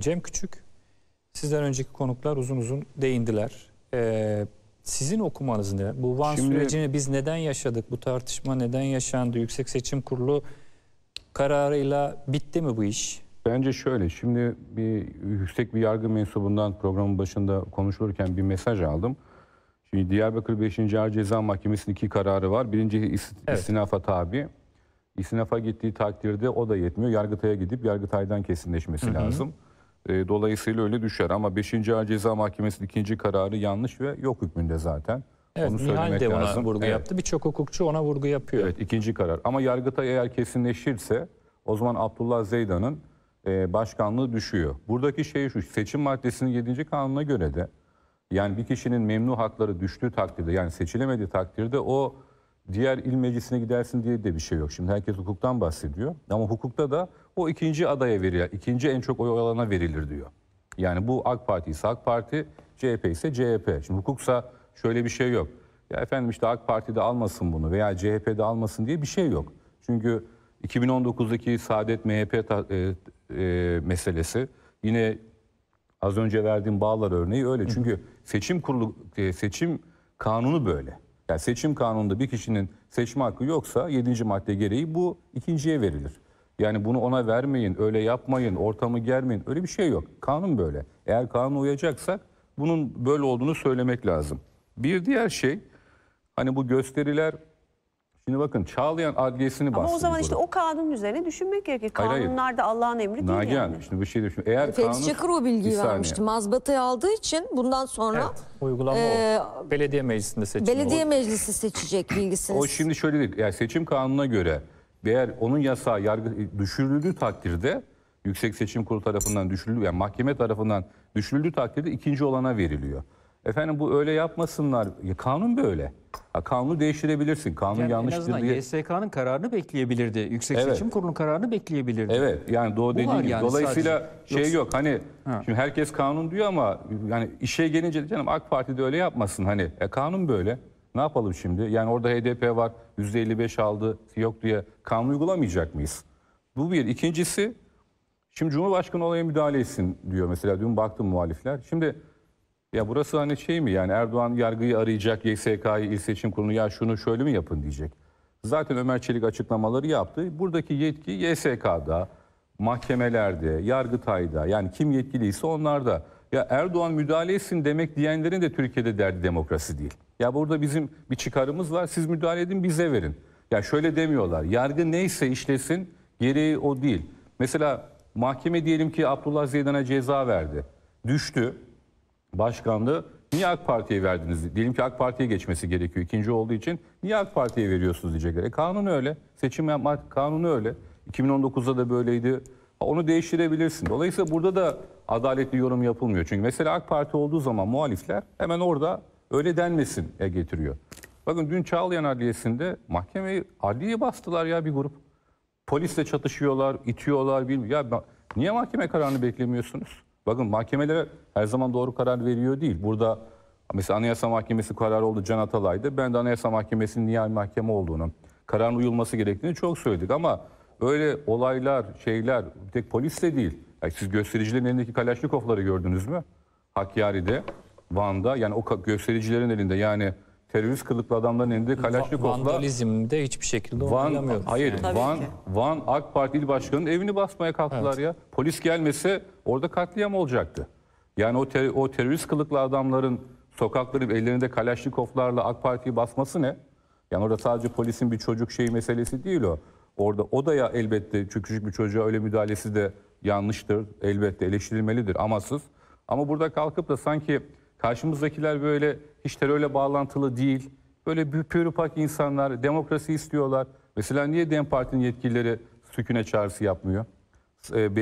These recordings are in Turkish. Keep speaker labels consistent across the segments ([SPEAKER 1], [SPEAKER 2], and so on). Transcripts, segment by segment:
[SPEAKER 1] Cem Küçük, sizden önceki konuklar uzun uzun değindiler. Ee, sizin okumanız ne? Bu Van Şimdi, sürecini biz neden yaşadık? Bu tartışma neden yaşandı? Yüksek Seçim Kurulu kararıyla bitti mi bu iş? Bence şöyle, şimdi bir
[SPEAKER 2] yüksek bir yargı mensubundan programın başında konuşulurken bir mesaj aldım. Şimdi Diyarbakır 5. Ağır Ceza Mahkemesi'nin iki kararı var. Birinci ist evet. istinafa tabi. İstinafa gittiği takdirde o da yetmiyor. Yargıtay'a gidip Yargıtay'dan kesinleşmesi hı hı. lazım. E, dolayısıyla öyle düşer ama 5. Ağır Ceza Mahkemesi'nin ikinci kararı yanlış ve yok hükmünde zaten. Evet, Onu Nihal de ona lazım. vurgu evet. yaptı. Birçok hukukçu ona vurgu yapıyor. Evet, ikinci karar. Ama Yargıtay eğer kesinleşirse o zaman Abdullah Zeydan'ın e, başkanlığı düşüyor. Buradaki şey şu, seçim maddesinin 7. kanununa göre de yani bir kişinin memnu hakları düştüğü takdirde yani seçilemediği takdirde o diğer il meclisine gidersin diye de bir şey yok. Şimdi herkes hukuktan bahsediyor. Ama hukukta da o ikinci adaya verilir, ikinci en çok oy alana verilir diyor. Yani bu AK Parti ise AK Parti, CHP ise CHP. Şimdi hukuksa şöyle bir şey yok. Ya efendim işte AK Parti de almasın bunu veya CHP de almasın diye bir şey yok. Çünkü 2019'daki Saadet MHP e, e, meselesi yine az önce verdiğim bağlar örneği öyle. Çünkü seçim kurulu e, seçim kanunu böyle. Yani seçim kanununda bir kişinin seçme hakkı yoksa 7. madde gereği bu ikinciye verilir. Yani bunu ona vermeyin, öyle yapmayın, ortamı germeyin. Öyle bir şey yok. Kanun böyle. Eğer kanuna uyacaksak bunun böyle olduğunu söylemek lazım. Bir diğer şey hani bu gösteriler Şimdi bakın Çağlayan adliyesini bastı. Ama o zaman işte o kanun üzerine düşünmek gerekir. Kanunlarda Allah'ın emri değil Nagihan, yani. şimdi bir şey düşün. Eğer Fethi Çakır o bilgiyi vermişti.
[SPEAKER 1] Mazbatayı aldığı için bundan sonra... Evet,
[SPEAKER 2] uygulama e, o. Belediye meclisinde seçim Belediye olur.
[SPEAKER 1] meclisi seçecek bilgisini. O
[SPEAKER 2] şimdi şöyle değil. Yani seçim kanununa göre eğer onun yasağı yargı düşürüldüğü takdirde Yüksek Seçim Kurulu tarafından düşürüldüğü yani mahkeme tarafından düşürüldüğü takdirde ikinci olana veriliyor. Efendim bu öyle yapmasınlar. Ya kanun böyle. Ya kanunu değiştirebilirsin. Kanun yani yanlıştır diye. YSK'nın kararını bekleyebilirdi. Yüksek evet. Seçim
[SPEAKER 1] Kurulu'nun kararını bekleyebilirdi.
[SPEAKER 2] Evet. Yani doğu dediğin gibi. Yani Dolayısıyla sadece. şey Yoksa... yok. Hani ha. şimdi herkes kanun diyor ama yani işe gelince canım AK Parti de öyle yapmasın hani. E kanun böyle. Ne yapalım şimdi? Yani orada HDP var. %55 aldı. Yok diye kanun uygulamayacak mıyız? Bu bir. İkincisi şimdi Cumhurbaşkanı olaya müdahale etsin diyor mesela. Dün baktım muhalifler. Şimdi ya burası hani şey mi yani Erdoğan yargıyı arayacak, YSK'yı, İl Seçim Kurulu'nu ya şunu şöyle mi yapın diyecek. Zaten Ömer Çelik açıklamaları yaptı. Buradaki yetki YSK'da, mahkemelerde, yargıtayda yani kim yetkiliyse onlarda. Ya Erdoğan müdahale etsin demek diyenlerin de Türkiye'de derdi demokrasi değil. Ya burada bizim bir çıkarımız var siz müdahale edin bize verin. Ya şöyle demiyorlar yargı neyse işlesin gereği o değil. Mesela mahkeme diyelim ki Abdullah Zeydan'a ceza verdi. Düştü başkanlığı niye AK Parti'ye verdiniz? Diyelim ki AK Parti'ye geçmesi gerekiyor ikinci olduğu için. Niye AK Parti'ye veriyorsunuz diyecekler. E kanun öyle. Seçim yapmak kanunu öyle. 2019'da da böyleydi. Onu değiştirebilirsin. Dolayısıyla burada da adaletli yorum yapılmıyor. Çünkü mesela AK Parti olduğu zaman muhalifler hemen orada öyle denmesin e getiriyor. Bakın dün Çağlayan Adliyesi'nde mahkemeyi adliye bastılar ya bir grup. Polisle çatışıyorlar, itiyorlar bilmiyor. Ya niye mahkeme kararını beklemiyorsunuz? Bakın mahkemelere her zaman doğru karar veriyor değil. Burada mesela Anayasa Mahkemesi kararı oldu Can Atalay'da. Ben de Anayasa Mahkemesi'nin nihai mahkeme olduğunu, kararın uyulması gerektiğini çok söyledik ama böyle olaylar, şeyler tek polisle de değil. Yani siz göstericilerin elindeki Kalaşnikovları gördünüz mü? Hakkari'de, Van'da yani o göstericilerin elinde yani terörist kılıklı adamların elinde Kalaşnikov'la... Vandalizmde hiçbir şekilde onaylamıyoruz. Hayır, yani. Van, Van AK Parti İl başkanının evini basmaya kalktılar evet. ya. Polis gelmese Orada katliam olacaktı. Yani o, ter o terörist kılıklı adamların sokakları ellerinde kalaşnikoflarla AK Parti'yi basması ne? Yani orada sadece polisin bir çocuk şeyi meselesi değil o. Orada o da ya elbette küçük bir çocuğa öyle müdahalesi de yanlıştır. Elbette eleştirilmelidir amasız. Ama burada kalkıp da sanki karşımızdakiler böyle hiç terörle bağlantılı değil. Böyle pürüpak insanlar demokrasi istiyorlar. Mesela niye DEM Parti'nin yetkilileri süküne çağrısı yapmıyor? Ee,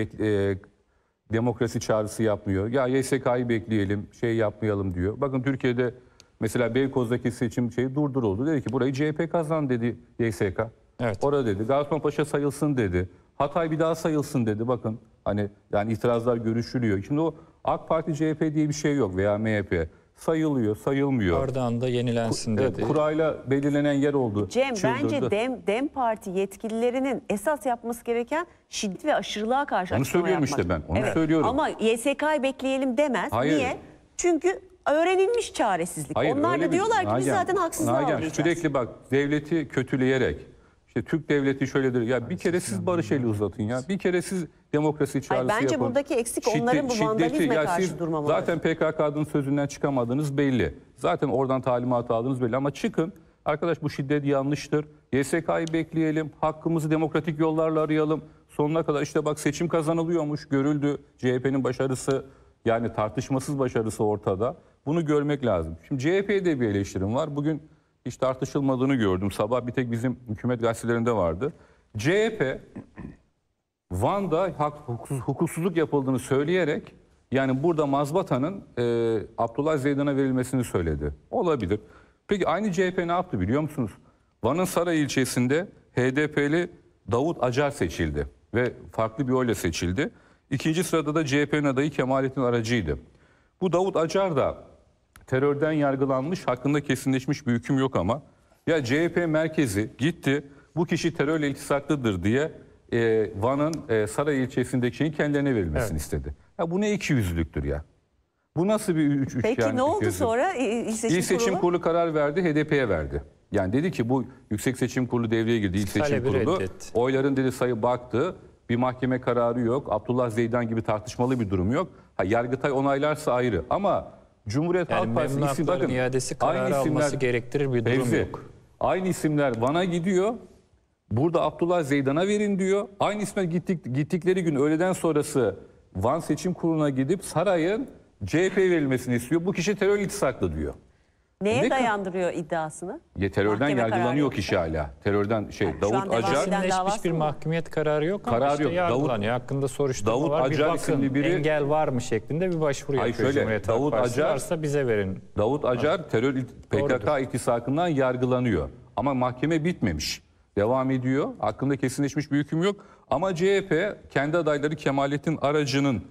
[SPEAKER 2] demokrasi çağrısı yapmıyor. Ya YSK'yı bekleyelim, şey yapmayalım diyor. Bakın Türkiye'de mesela Beykoz'daki seçim şeyi durduruldu. Dedi ki burayı CHP kazan dedi YSK. Evet. Orada dedi. Paşa sayılsın dedi. Hatay bir daha sayılsın dedi. Bakın hani yani itirazlar görüşülüyor. Şimdi o AK Parti CHP diye bir şey yok veya MHP sayılıyor, sayılmıyor.
[SPEAKER 1] Oradan da yenilensin dedi. kurayla belirlenen yer oldu. Cem Çıldırdı. bence Dem,
[SPEAKER 2] Dem Parti yetkililerinin esas yapması gereken şiddet ve aşırılığa karşı Onu açıklama söylüyorum yapmak. işte ben. Onu Evet. söylüyorum. Ama YSK'yı bekleyelim demez. Hayır. Niye? Çünkü öğrenilmiş çaresizlik. Onlar da öyle bir- diyorlar ki biz zaten haksızlığa Nagihan, Sürekli bak devleti kötüleyerek, işte Türk devleti şöyledir. Ya bir kere siz barış eli uzatın ya. Bir kere siz demokrasi çağrısı Hayır, bence yapın. buradaki
[SPEAKER 1] eksik onların bu vandalizme karşı siz durmamaları. Zaten
[SPEAKER 2] PKK'nın sözünden çıkamadığınız belli. Zaten oradan talimat aldığınız belli ama çıkın. Arkadaş bu şiddet yanlıştır. YSK'yı bekleyelim. Hakkımızı demokratik yollarla arayalım. Sonuna kadar işte bak seçim kazanılıyormuş. Görüldü. CHP'nin başarısı yani tartışmasız başarısı ortada. Bunu görmek lazım. Şimdi CHP'de bir eleştirim var. Bugün hiç tartışılmadığını gördüm. Sabah bir tek bizim hükümet gazetelerinde vardı. CHP Van'da hak, hukuksuzluk yapıldığını söyleyerek yani burada mazbatanın e, Abdullah Zeydan'a verilmesini söyledi. Olabilir. Peki aynı CHP ne yaptı biliyor musunuz? Van'ın Saray ilçesinde HDP'li Davut Acar seçildi ve farklı bir oyla seçildi. İkinci sırada da CHP'nin adayı Kemalettin Aracı'ydı. Bu Davut Acar da terörden yargılanmış hakkında kesinleşmiş bir hüküm yok ama ya CHP merkezi gitti bu kişi terörle iltisaklıdır diye e, Van'ın e, Saray ilçesindeki şeyin kendilerine verilmesini evet. istedi. Ya bu ne iki yüzlüktür ya. Bu nasıl bir üç, üç Peki yani ne oldu gözlük? sonra? İl Seçim, İl Seçim Kurulu? Kurulu karar verdi, HDP'ye verdi. Yani dedi ki bu Yüksek Seçim Kurulu devreye girdi. İl Seçim Talebi Kurulu reddetti. oyların dedi sayı baktı. Bir mahkeme kararı yok. Abdullah Zeydan gibi tartışmalı bir durum yok. Ha, Yargıtay onaylarsa ayrı ama Cumhuriyet yani Halk Partisi isim, bakın, iadesi aynı isimler gerektirir bir durum Fevzi, yok. Aynı isimler Van'a gidiyor. Burada Abdullah Zeydan'a verin diyor. Aynı isme gittik, gittikleri gün öğleden sonrası Van Seçim Kurulu'na gidip sarayın CHP verilmesini istiyor. Bu kişi terör iltisaklı diyor.
[SPEAKER 1] Neye Ne dayandırıyor iddiasını?
[SPEAKER 2] Ya terörden Mahkeme yargılanıyor yoksa. kişi hala. Terörden şey şu Davut Acar Kesinleşmiş
[SPEAKER 1] bir mı? mahkumiyet kararı yok ama işte yok. Davut- Hakkında soruşturma Davut var. Acar bir bakın biri- engel var mı şeklinde bir başvuru Hayır, yapıyor şöyle, Cumhuriyet Davut Acar- Varsa bize verin. Davut Acar terör it-
[SPEAKER 2] PKK ittisakından yargılanıyor. Ama mahkeme bitmemiş. Devam ediyor. Hakkında kesinleşmiş bir hüküm yok. Ama CHP kendi adayları Kemalettin Aracı'nın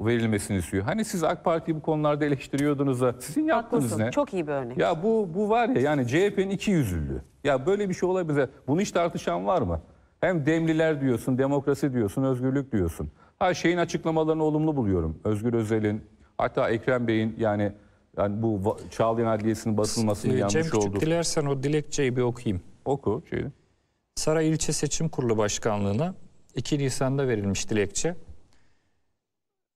[SPEAKER 2] verilmesini istiyor. Hani siz AK Parti'yi bu konularda eleştiriyordunuz da sizin yaptığınız ne? Çok iyi bir örnek. Ya bu bu var ya yani CHP'nin iki yüzlülüğü. Ya böyle bir şey olabilir. Bunu hiç tartışan var mı? Hem demliler diyorsun, demokrasi diyorsun, özgürlük diyorsun. Ha şeyin açıklamalarını olumlu buluyorum. Özgür Özel'in hatta Ekrem Bey'in yani yani bu Çağlayan Adliyesi'nin basılmasını ee, yanlış Küçük, oldu.
[SPEAKER 1] dilersen o dilekçeyi bir okuyayım. Oku şeyi. Saray İlçe Seçim Kurulu Başkanlığı'na 2 Nisan'da verilmiş dilekçe.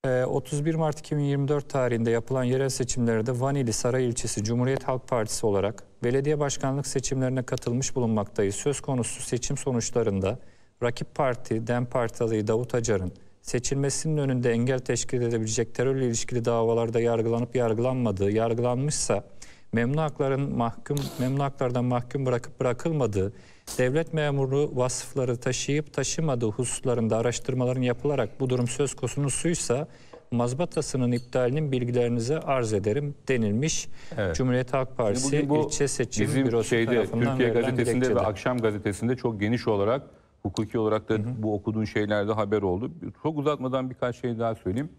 [SPEAKER 1] 31 ee, Mart 2024 tarihinde yapılan yerel seçimlerde Vanili Saray ilçesi Cumhuriyet Halk Partisi olarak belediye başkanlık seçimlerine katılmış bulunmaktayız. Söz konusu seçim sonuçlarında rakip parti DEM Parti Davut Acar'ın seçilmesinin önünde engel teşkil edebilecek terörle ilişkili davalarda yargılanıp yargılanmadığı, yargılanmışsa memnu mahkum, memnu mahkum bırakıp bırakılmadığı, devlet memuru vasıfları taşıyıp taşımadığı hususlarında araştırmaların yapılarak bu durum söz konusu suysa mazbatasının iptalinin bilgilerinize arz ederim denilmiş. Evet. Cumhuriyet Halk Partisi bu, ilçe seçim bizim bürosu şeyde, tarafından Türkiye gazetesinde ve
[SPEAKER 2] akşam gazetesinde çok geniş olarak hukuki olarak da hı hı. bu okuduğun şeylerde haber oldu. Çok uzatmadan birkaç şey daha söyleyeyim.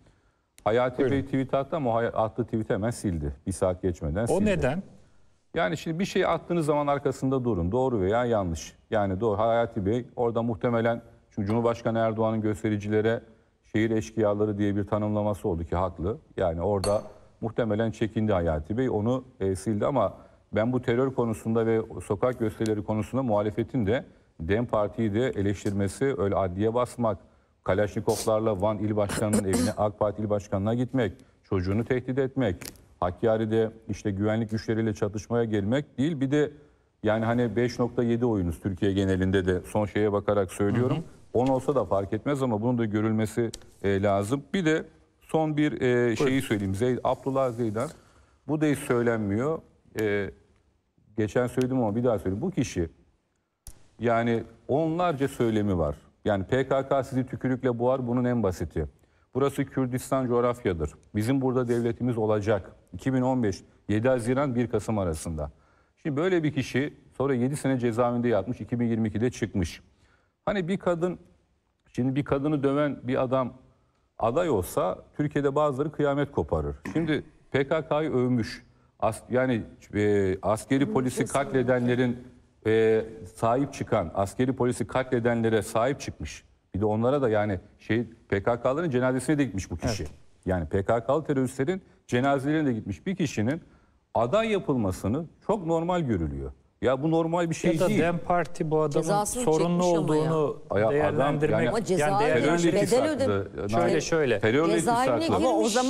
[SPEAKER 2] Hayati Buyurun. Bey tweet attı ama attığı tweet hemen sildi. Bir saat geçmeden sildi. O neden? Yani şimdi bir şey attığınız zaman arkasında durun. Doğru veya yanlış. Yani doğru Hayati Bey orada muhtemelen çünkü Cumhurbaşkanı Erdoğan'ın göstericilere şehir eşkıyaları diye bir tanımlaması oldu ki haklı. Yani orada muhtemelen çekindi Hayati Bey. Onu e, sildi ama ben bu terör konusunda ve sokak gösterileri konusunda muhalefetin de DEM Parti'yi de eleştirmesi, öyle adliye basmak, Kalaşnikovlarla Van İl Başkanı'nın evine AK Parti İl Başkanı'na gitmek, çocuğunu tehdit etmek, Hakkari'de işte güvenlik güçleriyle çatışmaya gelmek değil. Bir de yani hani 5.7 oyunuz Türkiye genelinde de son şeye bakarak söylüyorum. Hı hı. 10 olsa da fark etmez ama bunun da görülmesi e, lazım. Bir de son bir e, şeyi söyleyeyim. Zeyd, Abdullah Zeydan. Bu da hiç söylenmiyor. E, geçen söyledim ama bir daha söyleyeyim. Bu kişi yani onlarca söylemi var. Yani PKK sizi tükürükle boğar bunun en basiti. Burası Kürdistan coğrafyadır. Bizim burada devletimiz olacak. 2015 7 Haziran 1 Kasım arasında. Şimdi böyle bir kişi sonra 7 sene cezaevinde yatmış 2022'de çıkmış. Hani bir kadın şimdi bir kadını döven bir adam aday olsa Türkiye'de bazıları kıyamet koparır. Şimdi PKK'yı övmüş. As, yani e, askeri polisi katledenlerin e, sahip çıkan, askeri polisi katledenlere sahip çıkmış. Bir de onlara da yani şey PKK'ların cenazesine de gitmiş bu kişi. Evet. Yani PKK'lı teröristlerin cenazelerine de gitmiş bir kişinin aday yapılmasını çok normal görülüyor. Ya bu normal bir şey ya da değil. Dem
[SPEAKER 1] Parti bu adamın Cezasını sorunlu olduğunu ya. ya. değerlendirmek. Adam, yani, yani, yani bedel ödedi. Şöyle şöyle. Terörle ama o zaman